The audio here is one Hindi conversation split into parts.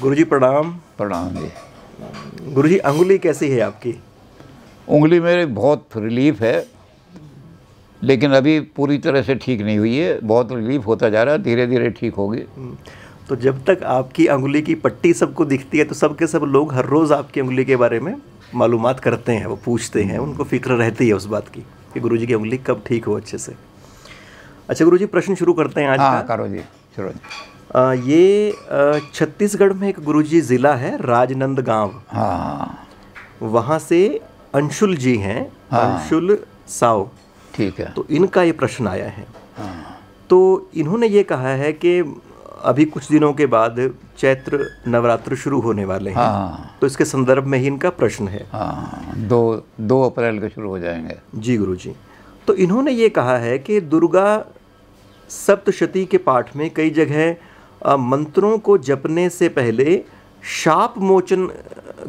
गुरु जी प्रणाम प्रणाम जी गुरु जी अंगुली कैसी है आपकी उंगली में बहुत रिलीफ है लेकिन अभी पूरी तरह से ठीक नहीं हुई है बहुत रिलीफ होता जा रहा है धीरे धीरे ठीक होगी हम्म, तो जब तक आपकी उंगली की पट्टी सबको दिखती है तो सबके सब लोग हर रोज़ आपकी उंगली के बारे में मालूम करते हैं वो पूछते हैं उनको फिक्र रहती है उस बात की कि गुरु जी की उंगली कब ठीक हो अच्छे से अच्छा गुरु जी प्रश्न शुरू करते हैं आज हाँ, करो जी शुरू ये छत्तीसगढ़ में एक गुरुजी ज़िला है राजनंद गांव हाँ वहां से अंशुल जी हैं हाँ। अंशुल साव ठीक है तो इनका ये प्रश्न आया है हाँ। तो इन्होंने ये कहा है कि अभी कुछ दिनों के बाद चैत्र नवरात्र शुरू होने वाले हैं हाँ। तो इसके संदर्भ में ही इनका प्रश्न है हाँ। दो दो अप्रैल को शुरू हो जाएंगे जी गुरु जी तो इन्होंने ये कहा है कि दुर्गा सप्तशती के पाठ में कई जगह मंत्रों को जपने से पहले शाप मोचन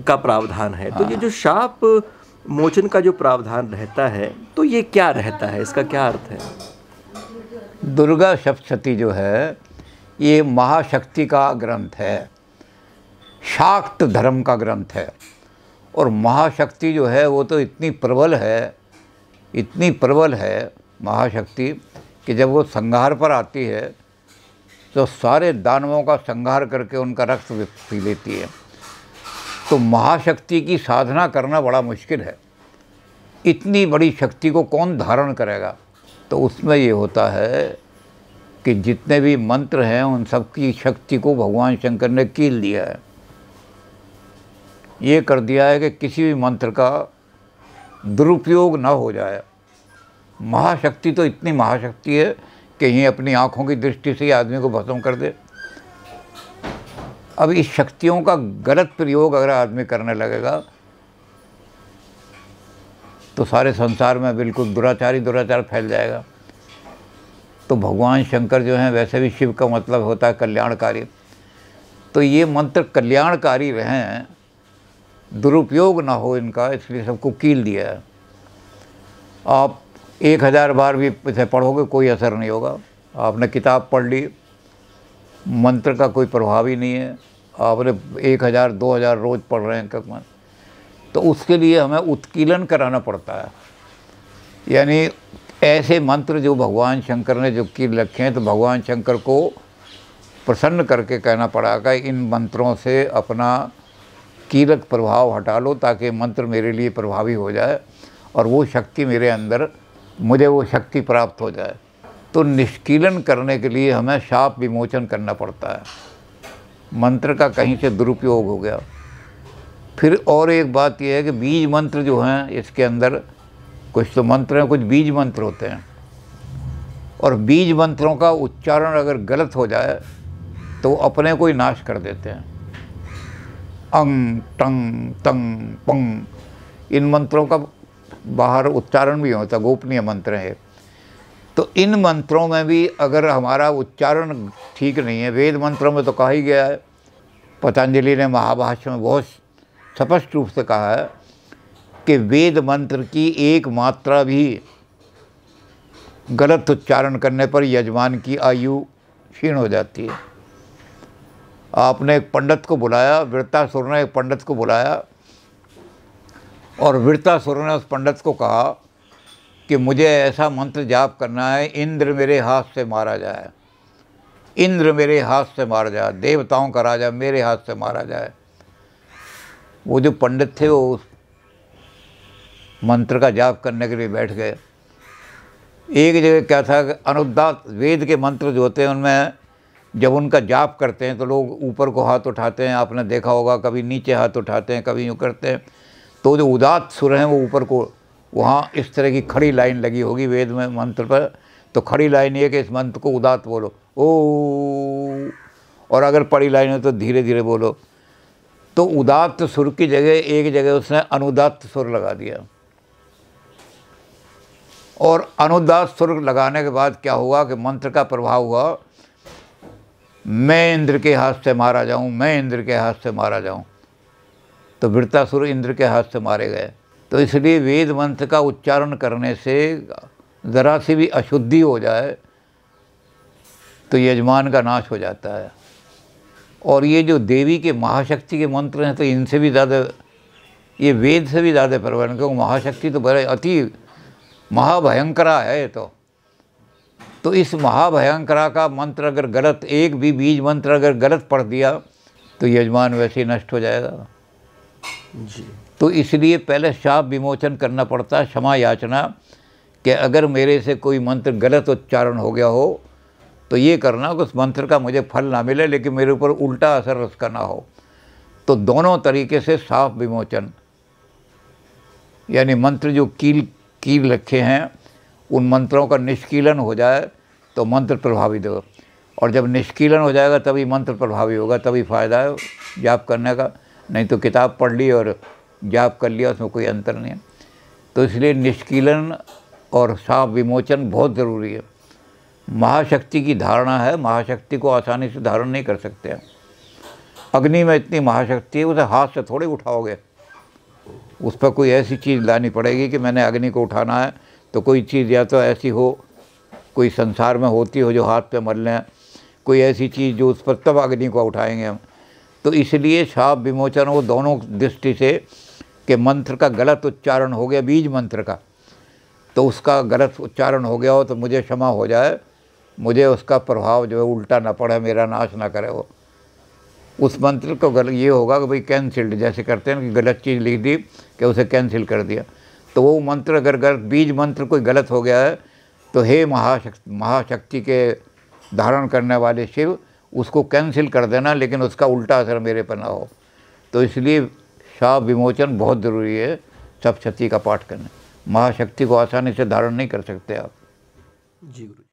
का प्रावधान है तो ये हाँ। जो शाप मोचन का जो प्रावधान रहता है तो ये क्या रहता है इसका क्या अर्थ है दुर्गा सप्तशती जो है ये महाशक्ति का ग्रंथ है शाक्त धर्म का ग्रंथ है और महाशक्ति जो है वो तो इतनी प्रबल है इतनी प्रबल है महाशक्ति कि जब वो संघार पर आती है तो सारे दानवों का संहार करके उनका रक्त पी लेती है तो महाशक्ति की साधना करना बड़ा मुश्किल है इतनी बड़ी शक्ति को कौन धारण करेगा तो उसमें ये होता है कि जितने भी मंत्र हैं उन सब की शक्ति को भगवान शंकर ने कील दिया है ये कर दिया है कि किसी भी मंत्र का दुरुपयोग ना हो जाए महाशक्ति तो इतनी महाशक्ति है कहीं अपनी आँखों की दृष्टि से आदमी को भस्म कर दे अब इस शक्तियों का गलत प्रयोग अगर आदमी करने लगेगा तो सारे संसार में बिल्कुल दुराचार ही दुराचार फैल जाएगा तो भगवान शंकर जो हैं वैसे भी शिव का मतलब होता है कल्याणकारी तो ये मंत्र कल्याणकारी हैं दुरुपयोग ना हो इनका इसलिए सबको कील दिया है आप एक हज़ार बार भी इसे पढ़ोगे कोई असर नहीं होगा आपने किताब पढ़ ली मंत्र का कोई प्रभाव ही नहीं है आपने एक हज़ार दो हज़ार रोज़ पढ़ रहे हैं कम तो उसके लिए हमें उत्कीलन कराना पड़ता है यानी ऐसे मंत्र जो भगवान शंकर ने जो की रखे हैं तो भगवान शंकर को प्रसन्न करके कहना पड़ा कि इन मंत्रों से अपना कीलक प्रभाव हटा लो ताकि मंत्र मेरे लिए प्रभावी हो जाए और वो शक्ति मेरे अंदर मुझे वो शक्ति प्राप्त हो जाए तो निष्कीलन करने के लिए हमें शाप विमोचन करना पड़ता है मंत्र का कहीं से दुरुपयोग हो गया फिर और एक बात यह है कि बीज मंत्र जो हैं इसके अंदर कुछ तो मंत्र हैं कुछ बीज मंत्र होते हैं और बीज मंत्रों का उच्चारण अगर गलत हो जाए तो अपने को ही नाश कर देते हैं अंग टंग तंग पंग इन मंत्रों का बाहर उच्चारण भी होता तो गोपनीय मंत्र है तो इन मंत्रों में भी अगर हमारा उच्चारण ठीक नहीं है वेद मंत्रों में तो कहा ही गया है पतंजलि ने महाभाष्य में बहुत स्पष्ट रूप से कहा है कि वेद मंत्र की एक मात्रा भी गलत उच्चारण करने पर यजमान की आयु क्षीण हो जाती है आपने एक पंडित को बुलाया सुर ने एक पंडित को बुलाया और सुर ने उस पंडित को कहा कि मुझे ऐसा मंत्र जाप करना है इंद्र मेरे हाथ से मारा जाए इंद्र मेरे हाथ से मारा जाए देवताओं का राजा मेरे हाथ से मारा जाए वो जो पंडित थे वो उस मंत्र का जाप करने के लिए बैठ गए एक जगह क्या था कि अनुदात वेद के मंत्र जो होते हैं उनमें जब उनका जाप करते हैं तो लोग ऊपर को हाथ उठाते हैं आपने देखा होगा कभी नीचे हाथ उठाते हैं कभी यूँ करते हैं तो जो उदात सुर हैं वो ऊपर को वहाँ इस तरह की खड़ी लाइन लगी होगी वेद में मंत्र पर तो खड़ी लाइन ये कि इस मंत्र को उदात बोलो ओ और अगर पड़ी लाइन हो तो धीरे धीरे बोलो तो उदात्त सुर की जगह एक जगह उसने अनुदात सुर लगा दिया और अनुदात सुर लगाने के बाद क्या हुआ कि मंत्र का प्रभाव हुआ मैं इंद्र के हाथ से मारा जाऊं मैं इंद्र के हाथ से मारा जाऊं तो वृतासुर इंद्र के हाथ से मारे गए तो इसलिए वेद मंत्र का उच्चारण करने से ज़रा सी भी अशुद्धि हो जाए तो यजमान का नाश हो जाता है और ये जो देवी के महाशक्ति के मंत्र हैं तो इनसे भी ज़्यादा ये वेद से भी ज़्यादा प्रवर्ण क्योंकि महाशक्ति तो बड़े अति महाभयंकरा है तो तो इस महाभयंकरा का मंत्र अगर गलत एक भी बीज मंत्र अगर गलत पढ़ दिया तो यजमान वैसे ही नष्ट हो जाएगा जी तो इसलिए पहले शाप विमोचन करना पड़ता है क्षमा याचना कि अगर मेरे से कोई मंत्र गलत उच्चारण हो गया हो तो ये करना कि उस मंत्र का मुझे फल ना मिले लेकिन मेरे ऊपर उल्टा असर उसका ना हो तो दोनों तरीके से साफ विमोचन यानी मंत्र जो कील कील रखे हैं उन मंत्रों का निष्कीलन हो जाए तो मंत्र प्रभावित हो और जब निष्कीलन हो जाएगा तभी मंत्र प्रभावी होगा तभी फ़ायदा है जाप करने का नहीं तो किताब पढ़ ली और जाप कर लिया उसमें कोई अंतर नहीं है तो इसलिए निष्कीलन और साफ विमोचन बहुत ज़रूरी है महाशक्ति की धारणा है महाशक्ति को आसानी से धारण नहीं कर सकते हैं अग्नि में इतनी महाशक्ति है उसे हाथ से थोड़े उठाओगे उस पर कोई ऐसी चीज़ लानी पड़ेगी कि मैंने अग्नि को उठाना है तो कोई चीज़ या तो ऐसी हो कोई संसार में होती हो जो हाथ पे मर लें कोई ऐसी चीज़ जो उस पर तब अग्नि को उठाएंगे हम तो इसलिए साप विमोचन वो दोनों दृष्टि से कि मंत्र का गलत उच्चारण हो गया बीज मंत्र का तो उसका गलत उच्चारण हो गया हो तो मुझे क्षमा हो जाए मुझे उसका प्रभाव जो है उल्टा ना पड़े मेरा नाश ना करे वो उस मंत्र को गलत ये होगा कि भाई कैंसिल्ड जैसे करते हैं कि गलत चीज़ लिख दी कि उसे कैंसिल कर दिया तो वो मंत्र अगर गलत बीज मंत्र कोई गलत हो गया है तो हे महाशक्ति महाशक्ति के धारण करने वाले शिव उसको कैंसिल कर देना लेकिन उसका उल्टा असर मेरे पर ना हो तो इसलिए शाह विमोचन बहुत ज़रूरी है सब का पाठ करना महाशक्ति को आसानी से धारण नहीं कर सकते आप जी गुरु